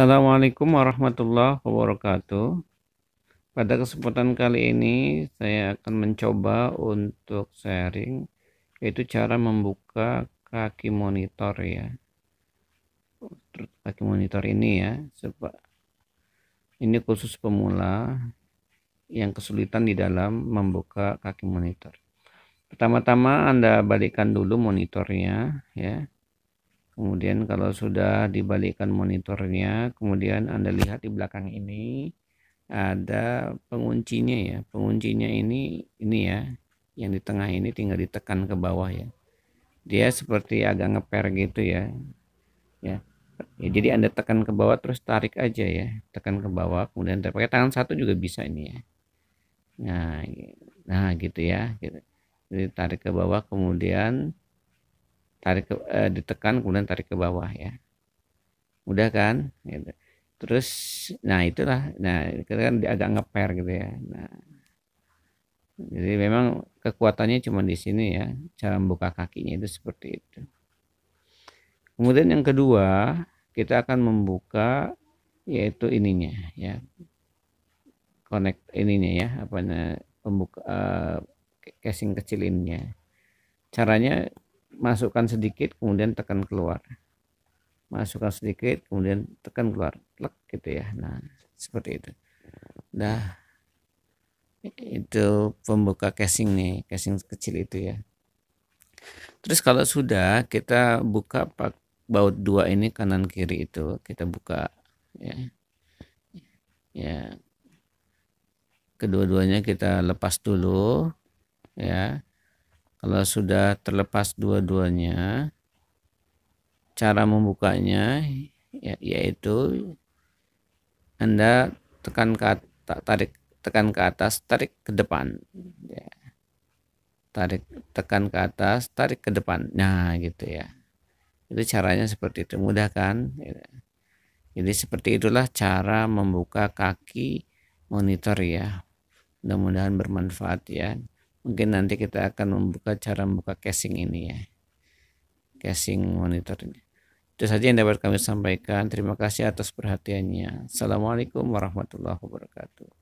Assalamualaikum warahmatullahi wabarakatuh. Pada kesempatan kali ini saya akan mencoba untuk sharing yaitu cara membuka kaki monitor ya. Kaki monitor ini ya, sebab ini khusus pemula yang kesulitan di dalam membuka kaki monitor. Pertama-tama Anda balikan dulu monitornya ya kemudian kalau sudah dibalikkan monitornya kemudian Anda lihat di belakang ini ada penguncinya ya penguncinya ini ini ya yang di tengah ini tinggal ditekan ke bawah ya dia seperti agak ngeper gitu ya ya ya jadi anda tekan ke bawah terus tarik aja ya tekan ke bawah kemudian pakai tangan satu juga bisa ini ya nah nah gitu ya gitu. jadi tarik ke bawah kemudian tarik ke, eh, ditekan kemudian tarik ke bawah ya mudah kan gitu. terus nah itulah nah kita kan agak ngeper gitu ya nah jadi memang kekuatannya cuma di sini ya cara membuka kakinya itu seperti itu kemudian yang kedua kita akan membuka yaitu ininya ya connect ininya ya apa pembuka uh, casing kecil ininya caranya masukkan sedikit kemudian tekan keluar masukkan sedikit kemudian tekan keluar lek gitu ya nah seperti itu nah itu pembuka casing nih casing kecil itu ya terus kalau sudah kita buka pak baut dua ini kanan kiri itu kita buka ya ya kedua-duanya kita lepas dulu ya kalau sudah terlepas dua-duanya, cara membukanya ya, yaitu Anda tekan ke atas, tarik tekan ke atas, tarik ke depan. Ya. Tarik tekan ke atas, tarik ke depan. Nah, gitu ya. Itu caranya seperti itu. Mudah kan? Ya. Jadi seperti itulah cara membuka kaki monitor ya. Mudah-mudahan bermanfaat ya. Mungkin nanti kita akan membuka cara membuka casing ini ya. Casing monitor ini Itu saja yang dapat kami sampaikan. Terima kasih atas perhatiannya. Assalamualaikum warahmatullahi wabarakatuh.